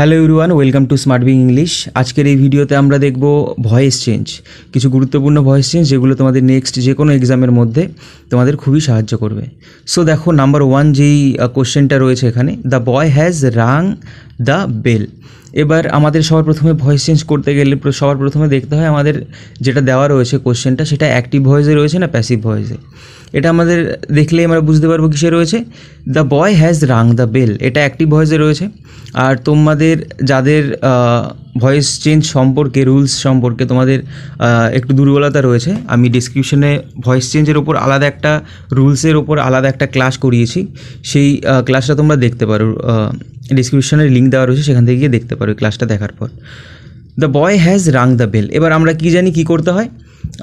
hello everyone welcome to smart being English আজকের এই ভিডিওতে আমরা দেখব ভয়েস চেঞ্জ কিছু গুরুত্বপূর্ণ ভয়েস চেঞ্জ যেগুলো তোমাদের নেক্সট যে কোনো এক্সামের মধ্যে তোমাদের খুবই সাহায্য করবে সো দেখো নাম্বার ওয়ান যেই কোশ্চেনটা রয়েছে এখানে the boy has rung the bell এবার আমাদের সবার প্রথমে ভয়েস চেঞ্জ করতে গেলে সবার প্রথমে দেখতে হয় আমাদের যেটা দেওয়া রয়েছে কোশ্চেনটা সেটা অ্যাক্টিভ ভয়েসে রয়েছে না প্যাসিভ ভয়েসে এটা আমাদের দেখলেই আমরা বুঝতে পারবো কিসে রয়েছে the boy has rung the bell এটা অ্যাক্টিভ ভয়েসে রয়েছে আর তোমাদের যাদের ভয়েস চেঞ্জ সম্পর্কে রুলস সম্পর্কে তোমাদের একটু দুর্বলতা রয়েছে আমি ডিসক্রিপশনে ভয়েস চেঞ্জের ওপর আলাদা একটা রুলসের ওপর আলাদা একটা ক্লাস করিয়েছি সেই ক্লাসটা তোমরা দেখতে পারো ডিসক্রিপশনের লিঙ্ক দেওয়া রয়েছে সেখান থেকে গিয়ে দেখতে পারো ক্লাসটা দেখার পর the boy has rung the bell এবার আমরা কি জানি কি করতে হয়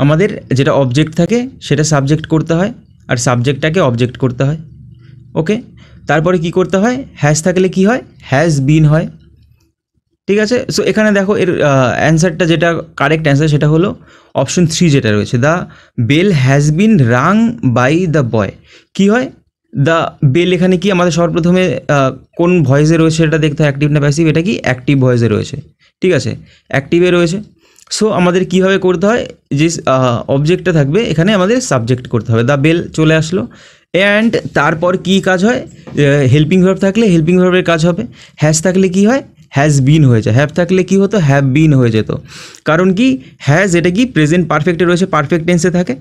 আমাদের যেটা অবজেক্ট থাকে সেটা সাবজেক্ট করতে হয় আর সাবজেক্টটাকে অবজেক্ট করতে হয় ওকে তারপরে কি করতে হয় হ্যাশ থাকলে কি হয় হ্যাজ বিন হয় ঠিক আছে সো এখানে দেখো এর অ্যান্সারটা যেটা কারেক্ট অ্যান্সার সেটা হলো অপশন থ্রি যেটা রয়েছে the bell has been rung by the boy কি হয় দ্য বেল এখানে কি আমাদের সর্বপ্রথমে কোন ভয়েসে রয়েছে সেটা দেখতে হয় অ্যাক্টিভ না প্যাসিভ এটা কি অ্যাক্টিভ ভয়েসে রয়েছে ঠিক আছে অ্যাক্টিভে রয়েছে সো আমাদের কিভাবে করতে হয় যে অবজেক্টটা থাকবে এখানে আমাদের সাবজেক্ট করতে হবে দ্য বেল চলে আসলো অ্যান্ড তারপর কি কাজ হয় হেল্পিং ভার্ব থাকলে হেল্পিং ভার্বের কাজ হবে হ্যাজ থাকলে কি হয় হ্যাজ বিন হয়ে যায় হ্যাভ থাকলে কি হতো হ্যাভ বিন হয়ে যেত কারণ কি হ্যাজ এটা কি প্রেজেন্ট পারফেক্টে রয়েছে পারফেক্ট টেন্সে থাকে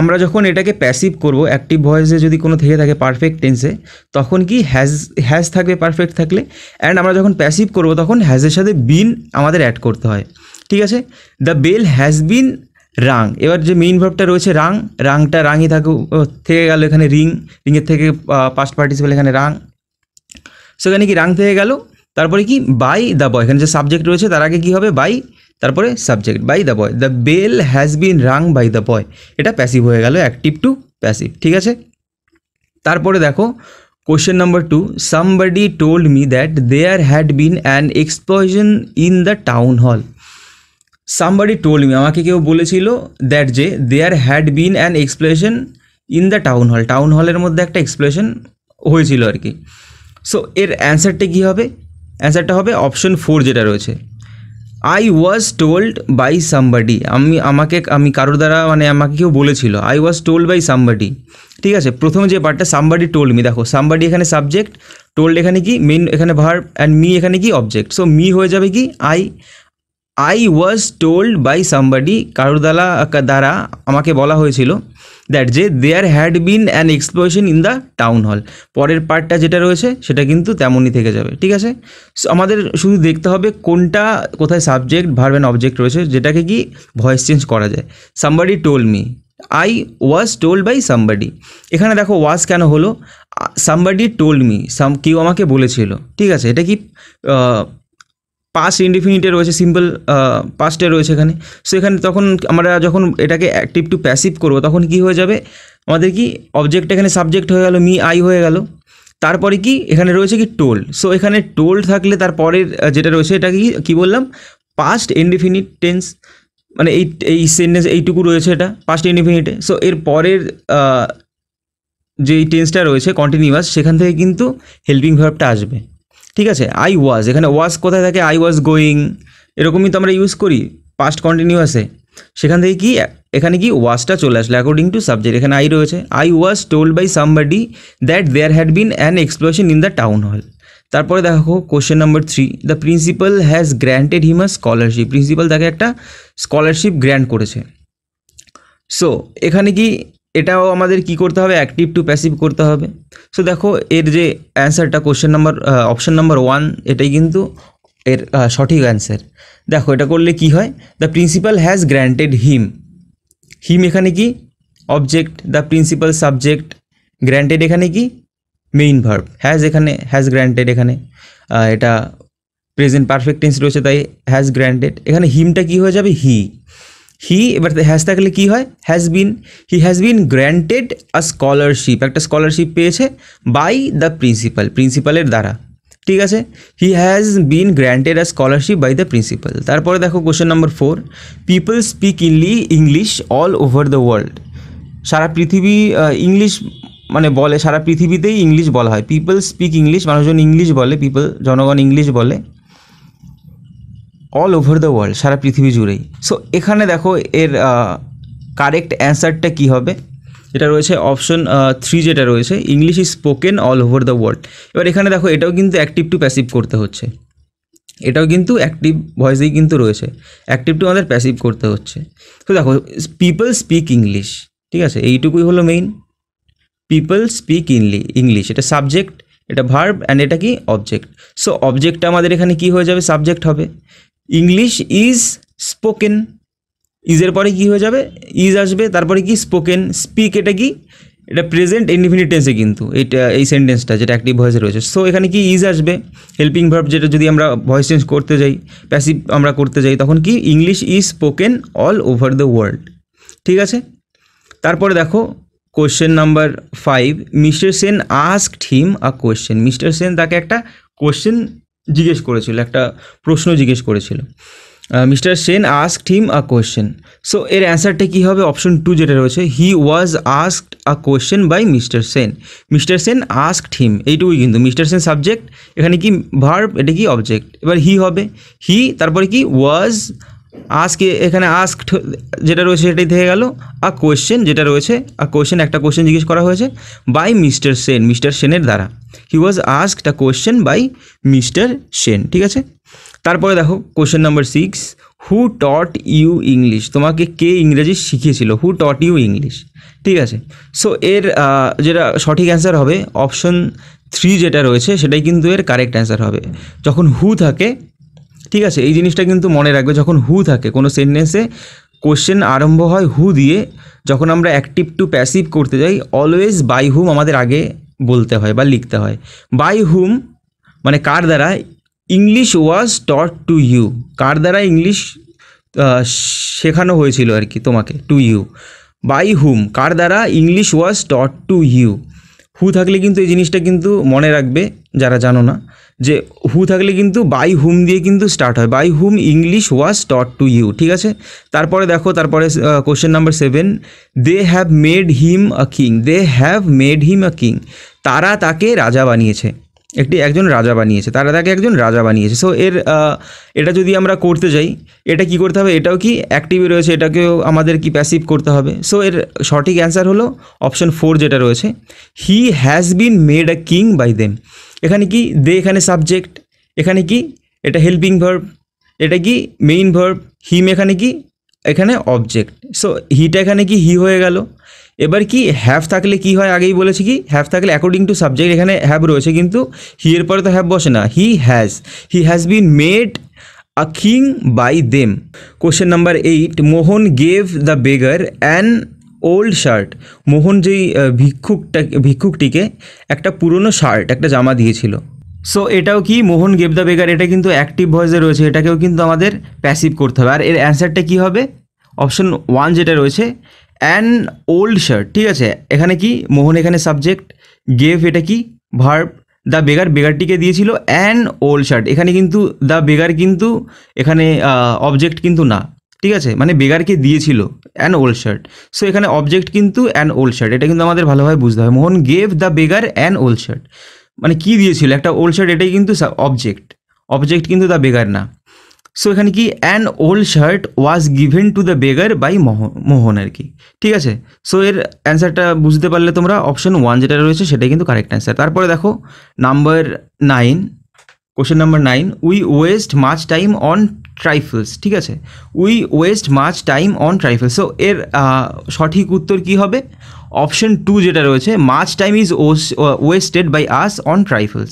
আমরা যখন এটাকে প্যাসিভ করব অ্যাক্টিভ ভয়েসে যদি কোনো থেকে থাকে পারফেক্ট টেন্সে তখন কি হ্যাজ হ্যাজ থাকবে পারফেক্ট থাকলে অ্যান্ড আমরা যখন প্যাসিভ করব তখন হ্যাজের সাথে বিন আমাদের অ্যাড করতে হয় ঠিক আছে the bell has been rung এবার যে মেইন ভাবটা রয়েছে রাং রাংটা রাঙই থাকু থেকে গেল এখানে রিং রিংয়ের থেকে পাস্ট পার্টিসিপাল এখানে রাং সেখানে কি রাং থেকে গেল তারপরে কি বাই দ্য বয় এখানে যে সাবজেক্ট রয়েছে তার আগে কি হবে বাই তারপরে subject by the boy the bell has been rung by the boy এটা প্যাসিভ হয়ে গেল অ্যাক্টিভ টু প্যাসিভ ঠিক আছে তারপরে দেখো question number two somebody told me that there had been an explosion in the town hall somebody told me আমাকে কেউ বলেছিল দ্যাট যে there had been an explosion in the town hall town হলের মধ্যে একটা এক্সপ্লেশন হয়েছিল আর কি সো এর অ্যান্সারটা কী হবে অ্যান্সারটা হবে অপশন ফোর যেটা রয়েছে I was told by somebody আমি আমাকে আমি কারোর দ্বারা মানে আমাকে কেউ বলেছিল I was told by somebody ঠিক আছে প্রথম যে পার্টটা সামবাডি টোল্ড মি দেখো সামবাডি এখানে সাবজেক্ট টোল্ড এখানে কি মেন এখানে ভার্ব অ্যান্ড মি এখানে কি অবজেক্ট সো মি হয়ে যাবে কি I I was told by somebody কারুদালা দ্বারা আমাকে বলা হয়েছিল দ্যাট যে there had been an explosion in the town hall পরের পার্টটা যেটা রয়েছে সেটা কিন্তু তেমনই থেকে যাবে ঠিক আছে আমাদের শুধু দেখতে হবে কোনটা কোথায় সাবজেক্ট ভার্ব অ্যান্ড অবজেক্ট রয়েছে যেটাকে কি ভয়েস চেঞ্জ করা যায় somebody told me I was told by somebody এখানে দেখো ওয়াজ কেন হলো সামবাডি টোল্ড মি সাম কেউ আমাকে বলেছিল ঠিক আছে এটা কি পাস্ট ইনডিফিনিটে রয়েছে সিম্পল পাস্টে রয়েছে এখানে সো এখানে তখন আমরা যখন এটাকে অ্যাক্টিভ টু প্যাসিভ করবো তখন কি হয়ে যাবে আমাদের কি অবজেক্ট এখানে সাবজেক্ট হয়ে গেল মি আই হয়ে গেল তারপরে কি এখানে রয়েছে কি টোল সো এখানে টোল থাকলে তারপরের যেটা রয়েছে এটা কি কী বললাম পাস্ট ইনডিফিনিট টেন্স মানে এই এই সেন্টেন্স এইটুকু রয়েছে এটা পাস্ট ইনডিফিনিটে সো এর পরের যে টেন্সটা রয়েছে কন্টিনিউয়াস সেখান থেকে কিন্তু হেল্পিং ভার্বটা আসবে ঠিক আছে আই ওয়াজ এখানে ওয়াজ কোথায় থাকে আই ওয়াজ গোয়িং এরকমই তো আমরা ইউজ করি পাস্ট কন্টিনিউয়াসে সেখান থেকে কি এখানে কি ওয়াজটা চলে আসলো অ্যাকর্ডিং টু সাবজেক্ট এখানে আই রয়েছে I was told by somebody that there had been an explosion in the town hall তারপরে দেখো question number three the principal has granted him a scholarship principal তাকে একটা স্কলারশিপ গ্র্যান্ট করেছে so এখানে কি এটাও আমাদের কি করতে হবে অ্যাক্টিভ টু প্যাসিভ করতে হবে সো দেখো এর যে অ্যান্সারটা question number option number one এটাই কিন্তু এর সঠিক অ্যান্সার দেখো এটা করলে কি হয় the principal has granted him him এখানে কি object the principal subject granted এখানে কি মেইন ভার্ব হ্যাজ এখানে হ্যাজ গ্র্যান্টেড এখানে এটা প্রেজেন্ট পারফেক্ট টেন্স রয়েছে তাই হ্যাজ গ্র্যান্টেড এখানে হিমটা কি হয়ে যাবে হি হি এবার হ্যাজ থাকলে কি হয় has been he has been granted a scholarship একটা স্কলারশিপ পেয়েছে বাই দ্য প্রিন্সিপাল প্রিন্সিপালের দ্বারা ঠিক আছে he has been granted a scholarship by the principal তারপরে দেখো question number four people speak ইনলি English all over the world সারা পৃথিবী ইংলিশ মানে বলে সারা পৃথিবীতেই ইংলিশ বলা হয় পিপল স্পিক ইংলিশ মানুষজন ইংলিশ বলে পিপল জনগণ ইংলিশ বলে অল ওভার দ্য ওয়ার্ল্ড সারা পৃথিবী জুড়েই সো এখানে দেখো এর কারেক্ট অ্যান্সারটা কি হবে এটা রয়েছে অপশন থ্রি যেটা রয়েছে English is spoken all over the world এবার এখানে দেখো এটাও কিন্তু অ্যাক্টিভ টু প্যাসিভ করতে হচ্ছে এটাও কিন্তু অ্যাক্টিভ ভয়েসেই কিন্তু রয়েছে অ্যাক্টিভ টু আমাদের প্যাসিভ করতে হচ্ছে তো দেখো পিপল স্পিক ইংলিশ ঠিক আছে এইটুকুই হলো মেইন পিপল স্পিক ইংলি ইংলিশ এটা সাবজেক্ট এটা ভার্ব অ্যান্ড এটা কি অবজেক্ট সো অবজেক্টটা আমাদের এখানে কি হয়ে যাবে সাবজেক্ট হবে ইংলিশ ইজ স্পোকেন ইজের পরে কি হয়ে যাবে ইজ আসবে তারপরে কি স্পোকেন স্পিক এটা কি এটা প্রেজেন্ট ইনডিফিনিট টেন্সে কিন্তু এটা এই সেন্টেন্সটা যেটা অ্যাক্টিভ ভয়েসে রয়েছে সো এখানে কি ইজ আসবে হেল্পিং ভার্ব যেটা যদি আমরা ভয়েস চেঞ্জ করতে যাই প্যাসিভ আমরা করতে যাই তখন কি English is spoken all over the world ঠিক আছে তারপরে দেখো question number five Mister Sen asked him a question Mister Sen তাকে একটা কোয়েশ্চেন জিজ্ঞেস করেছিল একটা প্রশ্ন জিজ্ঞেস করেছিল Mister Sen asked him a question so এর অ্যান্সারটা কী হবে অপশন টু যেটা রয়েছে he was asked a question by Mister Sen Mister Sen asked him এইটুকুই কিন্তু মিস্টার সেন সাবজেক্ট এখানে কি ভার্ব এটা কি অবজেক্ট এবার হি হবে হি তারপরে কি ওয়াজ আজকে এখানে আস্ক যেটা রয়েছে সেটাই থেকে গেল আর কোয়েশ্চেন যেটা রয়েছে আর কোয়েশ্চেন একটা কোয়েশ্চেন জিজ্ঞেস করা হয়েছে বাই মিস্টার সেন মিস্টার সেনের দ্বারা he was asked a question by Mister Sen ঠিক আছে তারপরে দেখো question number six who taught you English তোমাকে কে ইংরেজি শিখিয়েছিল হু টট ইউ ইংলিশ ঠিক আছে সো এর যেটা সঠিক অ্যান্সার হবে অপশন থ্রি যেটা রয়েছে সেটাই কিন্তু এর কারেক্ট অ্যান্সার হবে যখন হু থাকে ঠিক আছে এই জিনিসটা কিন্তু মনে রাখবে যখন হু থাকে কোনো সেন্টেন্সে কোশ্চেন আরম্ভ হয় হু দিয়ে যখন আমরা অ্যাক্টিভ টু প্যাসিভ করতে যাই অলওয়েজ বাই হুম আমাদের আগে বলতে হয় বা লিখতে হয় বাই হুম মানে কার দ্বারা English was taught to you কার দ্বারা ইংলিশ শেখানো হয়েছিল আর কি তোমাকে টু ইউ বাই হুম কার দ্বারা English was taught to you who থাকলে কিন্তু এই জিনিসটা কিন্তু মনে রাখবে যারা জানো না যে হু থাকলে কিন্তু বাই হুম দিয়ে কিন্তু স্টার্ট হয় by whom English was taught to you ঠিক আছে তারপরে দেখো তারপরে question number seven they have made him a king they have made him a king তারা তাকে রাজা বানিয়েছে একটি একজন রাজা বানিয়েছে তারা তাকে একজন রাজা বানিয়েছে সো এর এটা যদি আমরা করতে যাই এটা কি করতে হবে এটাও কি অ্যাক্টিভে রয়েছে এটাকেও আমাদের কি প্যাসিভ করতে হবে সো এর সঠিক অ্যান্সার হলো অপশন ফোর যেটা রয়েছে he has been made a king by them এখানে কি দে এখানে সাবজেক্ট এখানে কি এটা হেল্পিং ভার্ব এটা কি মেইন ভার্ব হিম এখানে কি এখানে অবজেক্ট সো হিটা এখানে কি হি হয়ে গেল এবার কি হ্যাভ থাকলে কি হয় আগেই বলেছি কি হ্যাভ থাকলে অ্যাকর্ডিং টু সাবজেক্ট এখানে হ্যাভ রয়েছে কিন্তু হি এর পরে তো হ্যাভ বসে না he has he has been made a king by them question number eight Mohan gave the beggar an old shirt Mohan যেই ভিক্ষুকটা ভিক্ষুকটিকে একটা পুরনো শার্ট একটা জামা দিয়েছিল সো এটাও কি মোহন গেভ দ্য বেগার এটা কিন্তু অ্যাক্টিভ ভয়েসে রয়েছে এটাকেও কিন্তু আমাদের প্যাসিভ করতে হবে আর এর অ্যান্সারটা কি হবে অপশন ওয়ান যেটা রয়েছে অ্যান ওল্ড শার্ট ঠিক আছে এখানে কি মোহন এখানে সাবজেক্ট গেভ এটা কি ভার্ব দ্য বেগার বেগারটিকে দিয়েছিল অ্যান ওল্ড শার্ট এখানে কিন্তু দ্য বেগার কিন্তু এখানে অবজেক্ট কিন্তু না ঠিক আছে মানে বেগারকে দিয়েছিল অ্যান ওল্ড শার্ট সো এখানে অবজেক্ট কিন্তু অ্যান ওল্ড শার্ট এটা কিন্তু আমাদের ভালোভাবে বুঝতে হবে Mohan gave the beggar an old shirt মানে কি দিয়েছিল একটা ওল্ড শার্ট এটাই কিন্তু অবজেক্ট অবজেক্ট কিন্তু দ্য বেগার না সো এখানে কি an old shirt was given to the beggar by Mohan আর কি ঠিক আছে সো এর অ্যান্সারটা বুঝতে পারলে তোমরা অপশন ওয়ান যেটা রয়েছে সেটাই কিন্তু কারেক্ট অ্যান্সার তারপরে দেখো number nine question number nine we waste much time on trifles ঠিক আছে we waste much time on trifles so এর সঠিক উত্তর কি হবে অপশন টু যেটা রয়েছে much time is wasted by us on trifles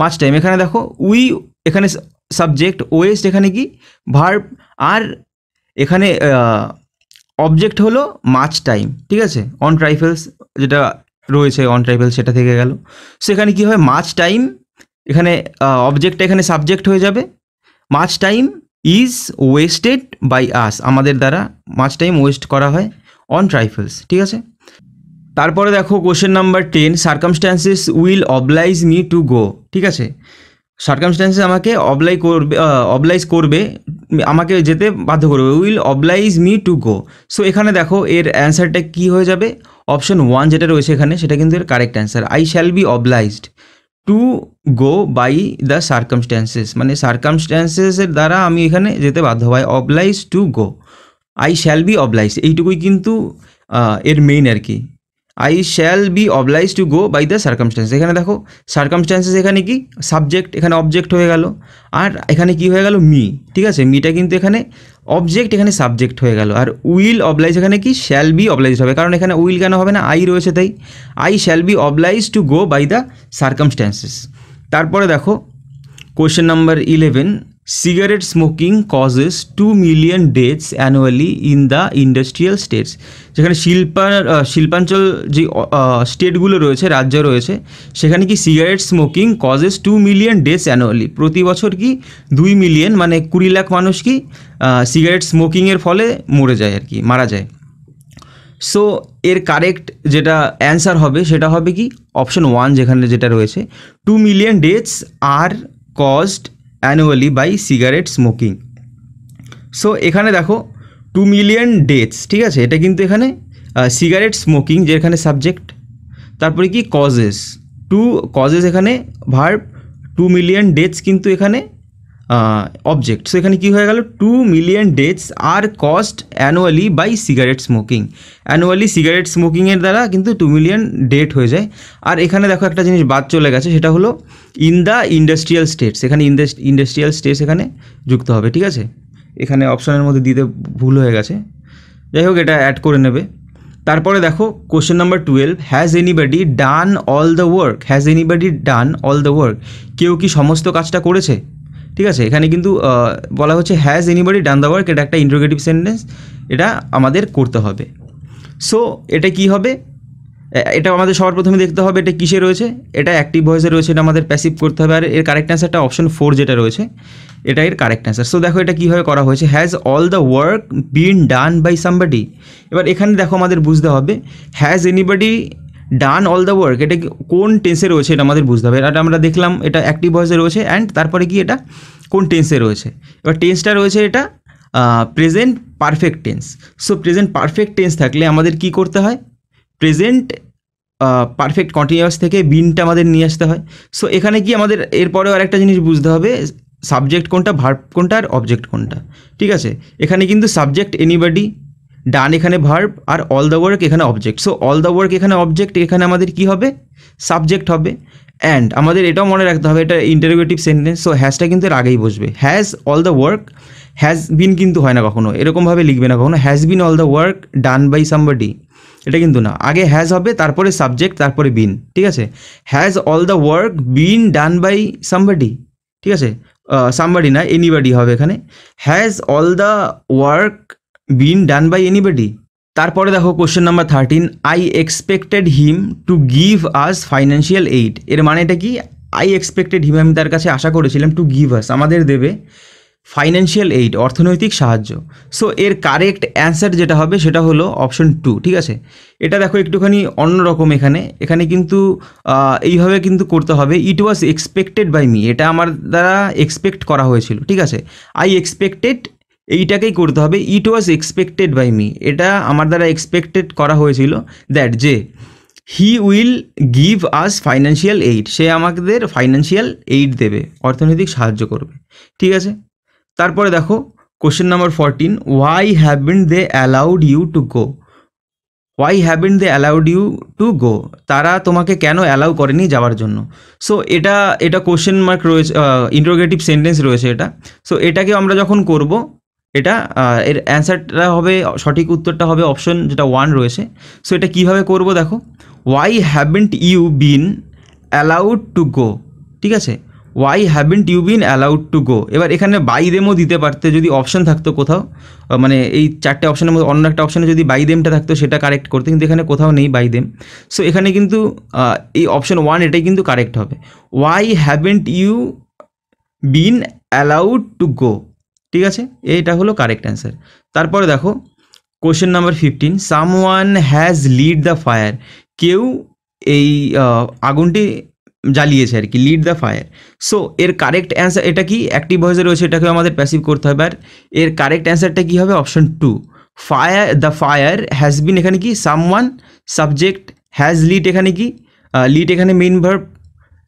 much time এখানে দেখো উই এখানে সাবজেক্ট ওয়েস্ট এখানে কি ভার্ব আর এখানে অবজেক্ট হলো মাছ টাইম ঠিক আছে অন ট্রাইফেলস যেটা রয়েছে অন ট্রাইফেলস সেটা থেকে গেল সেখানে কি হয় মাছ টাইম এখানে অবজেক্টটা এখানে সাবজেক্ট হয়ে যাবে much time is wasted by us আমাদের দ্বারা মাছ টাইম ওয়েস্ট করা হয় অন ট্রাইফেলস ঠিক আছে তারপরে দেখো question number ten circumstances will oblige me to go ঠিক আছে সার্কামস্টান্সেস আমাকে অবলাই করবে অবলাইজ করবে আমাকে যেতে বাধ্য করবে will oblige me to go so এখানে দেখো এর অ্যান্সারটা কি হয়ে যাবে অপশন ওয়ান যেটা রয়েছে এখানে সেটা কিন্তু এর correct answer I shall be obliged to go by the circumstances মানে সার্কামস্ট্যান্সেসের দ্বারা আমি এখানে যেতে বাধ্য হয় oblige to go I shall be oblige এইটুকুই কিন্তু এর মেইন আর কি I shall be oblige to go by the circumstance এখানে দেখো সার্কামস্ট্যান্সেস এখানে কি সাবজেক্ট এখানে অবজেক্ট হয়ে গেল আর এখানে কি হয়ে গেল মি ঠিক আছে মিটা কিন্তু এখানে অবজেক্ট এখানে সাবজেক্ট হয়ে গেল আর উইল অবলাইজ এখানে কি শ্যাল বি অবলাইজ হবে কারণ এখানে উইল কেন হবে না আই রয়েছে তাই I shall be oblige to go by the circumstances তারপরে দেখো question number eleven cigarette smoking causes two million deaths annually in the industrial states যেখানে শিল্পা শিল্পাঞ্চল যে স্টেটগুলো রয়েছে রাজ্য রয়েছে সেখানে কি cigarette smoking causes two million deaths annually প্রতি বছর কি দুই মিলিয়ন মানে কুড়ি লাখ মানুষ কি সিগারেট স্মোকিংয়ের ফলে মরে যায় আর কি মারা যায় সো এর কারেক্ট যেটা অ্যান্সার হবে সেটা হবে কি অপশন ওয়ান যেখানে যেটা রয়েছে two million deaths are caused annually by cigarette smoking so এখানে দেখো টু মিলিয়ন ডেথস ঠিক আছে এটা কিন্তু এখানে সিগারেট স্মোকিং যেখানে সাবজেক্ট তারপরে কি কজেস টু কজেস এখানে ভার্ব টু মিলিয়ন ডেথস কিন্তু এখানে অবজেক্ট সো এখানে কী হয়ে গেল two million deaths are caused annually by cigarette smoking annually cigarette স্মোকিংয়ের দ্বারা কিন্তু টু মিলিয়ন ডেট হয়ে যায় আর এখানে দেখো একটা জিনিস বাদ চলে গেছে সেটা হলো ইন দ্য ইন্ডাস্ট্রিয়াল স্টেটস এখানে ইন্ডাস্ট্রিয়াল স্টেটস এখানে যুক্ত হবে ঠিক আছে এখানে অপশনের মধ্যে দিতে ভুল হয়ে গেছে যাই হোক এটা অ্যাড করে নেবে তারপরে দেখো question number twelve has anybody done all the work has anybody done all the work কেউ কি সমস্ত কাজটা করেছে ঠিক আছে এখানে কিন্তু বলা হচ্ছে has anybody done the work এটা একটা ইন্টারোগেটিভ সেন্টেন্স এটা আমাদের করতে হবে সো এটা কি হবে এটা আমাদের সবার প্রথমে দেখতে হবে এটা কিসে রয়েছে এটা অ্যাক্টিভ ভয়েসে রয়েছে এটা আমাদের প্যাসিভ করতে হবে আর এর কারেক্ট অ্যান্সারটা অপশন ফোর যেটা রয়েছে এটা এর কারেক্ট অ্যান্সার সো দেখো এটা কীভাবে করা হয়েছে has all the work been done by somebody এবার এখানে দেখো আমাদের বুঝতে হবে has anybody done all the work এটা কোন টেন্সে রয়েছে এটা আমাদের বুঝতে হবে এটা আমরা দেখলাম এটা অ্যাক্টিভ ভয়েসে রয়েছে অ্যান্ড তারপরে কি এটা কোন টেন্সে রয়েছে এবার টেন্সটা রয়েছে এটা present perfect tense so present perfect tense থাকলে আমাদের কি করতে হয় প্রেজেন্ট পারফেক্ট কন্টিনিউয়াস থেকে বিনটা আমাদের নিয়ে আসতে হয় সো এখানে কি আমাদের এরপরেও আরেকটা জিনিস বুঝতে হবে সাবজেক্ট কোনটা ভার্ব কোনটা আর অবজেক্ট কোনটা ঠিক আছে এখানে কিন্তু সাবজেক্ট এনিবডি ডান এখানে ভার্ব আর অল দ্য ওয়ার্ক এখানে object so all the work এখানে অবজেক্ট এখানে আমাদের কি হবে সাবজেক্ট হবে অ্যান্ড আমাদের এটাও মনে রাখতে হবে এটা ইন্টারোগেটিভ সেন্টেন্স সো হ্যাজটা কিন্তু এর আগেই বসবে has all the work has been কিন্তু হয় না কখনো এরকমভাবে লিখবে না কখনো has been all the work done by somebody এটা কিন্তু না আগে হ্যাজ হবে তারপরে সাবজেক্ট তারপরে বিন ঠিক আছে has all the work been done by somebody ঠিক আছে সামবাডি না এনিবাডি হবে এখানে has all the work been done by anybody তারপরে দেখো question number thirteen I expected him to give us financial aid এর মানে এটা কি আই এক্সপেক্টেড হিম আমি তার কাছে আশা করেছিলাম টু গিভ আস আমাদের দেবে ফাইন্যান্সিয়াল এইড অর্থনৈতিক সাহায্য সো এর কারেক্ট অ্যান্সার যেটা হবে সেটা হলো অপশন টু ঠিক আছে এটা দেখো একটুখানি অন্যরকম এখানে এখানে কিন্তু এইভাবে কিন্তু করতে হবে it was expected by me এটা আমার দ্বারা এক্সপেক্ট করা হয়েছিল ঠিক আছে আই এক্সপেক্টেড এইটাকেই করতে হবে it was expected by me এটা আমার দ্বারা এক্সপেক্টেড করা হয়েছিল দ্যাট যে he will give us financial aid সে আমাদের ফাইন্যান্সিয়াল এইড দেবে অর্থনৈতিক সাহায্য করবে ঠিক আছে তারপরে দেখো question number fourteen why have been they allowed you to go why been they allowed you to go তারা তোমাকে কেন অ্যালাউ করেনি যাওয়ার জন্য সো এটা এটা কোশ্চেন মার্ক রয়েছে ইন্টারোগেটিভ সেন্টেন্স রয়েছে এটা সো এটাকে আমরা যখন করব এটা এর অ্যান্সারটা হবে সঠিক উত্তরটা হবে অপশন যেটা ওয়ান রয়েছে সো এটা কীভাবে করব দেখো why haven't you been allowed to go ঠিক আছে why haven't you been allowed to go এবার এখানে বাই দেমও দিতে পারতে যদি অপশন থাকতো কোথাও মানে এই চারটে অপশনের মধ্যে অন্য একটা অপশানে যদি বাই দেমটা থাকতো সেটা কারেক্ট করতে কিন্তু এখানে কোথাও নেই বাই দেম সো এখানে কিন্তু এই অপশন ওয়ান এটাই কিন্তু কারেক্ট হবে why haven't you been allowed to go ঠিক আছে এটা হলো কারেক্ট অ্যান্সার তারপরে দেখো question number fifteen someone has lead the fire কেউ এই আগুনটি জ্বালিয়েছে আর কি লিড দ্য ফায়ার সো এর কারেক্ট অ্যান্সার এটা কি অ্যাক্টিভ ভয়েসে রয়েছে এটাকে আমাদের প্যাসিভ করতে হবে আর এর কারেক্ট অ্যান্সারটা কী হবে option two fire the fire has been এখানে কি someone subject has lead এখানে কি লিড এখানে মেইন ভার্ব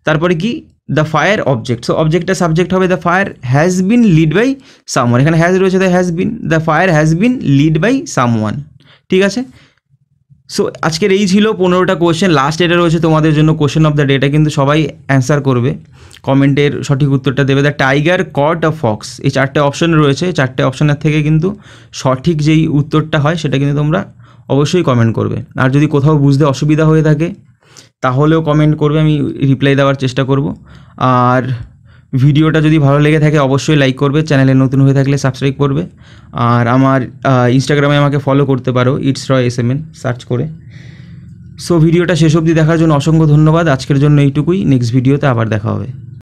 তারপরে কি দ্য ফায়ার অবজেক্ট সো অবজেক্টটা সাবজেক্ট হবে the fire has been lead by someone এখানে হ্যাজ রয়েছে the has been the fire has been lead by someone ঠিক আছে সো আজকের এই ছিল পনেরোটা কোয়েশ্চেন লাস্ট ডেটা রয়েছে তোমাদের জন্য কোয়েশ্চেন অফ দ্য ডেটা কিন্তু সবাই অ্যান্সার করবে কমেন্টের সঠিক উত্তরটা দেবে the tiger caught of fox এই চারটে অপশন রয়েছে চারটে অপশনের থেকে কিন্তু সঠিক যেই উত্তরটা হয় সেটা কিন্তু তোমরা অবশ্যই কমেন্ট করবে আর যদি কোথাও বুঝতে অসুবিধা হয়ে থাকে তাহলেও কমেন্ট করবে আমি রিপ্লাই দেওয়ার চেষ্টা করব আর ভিডিওটা যদি ভালো লেগে থাকে অবশ্যই লাইক করবে চ্যানেলে নতুন হয়ে থাকলে সাবস্ক্রাইব করবে আর আমার ইনস্টাগ্রামে আমাকে ফলো করতে পারো it's Roy S M N search করে সো ভিডিওটা শেষ অবধি দেখার জন্য অসংখ্য ধন্যবাদ আজকের জন্য এইটুকুই নেক্সট ভিডিওতে আবার দেখা হবে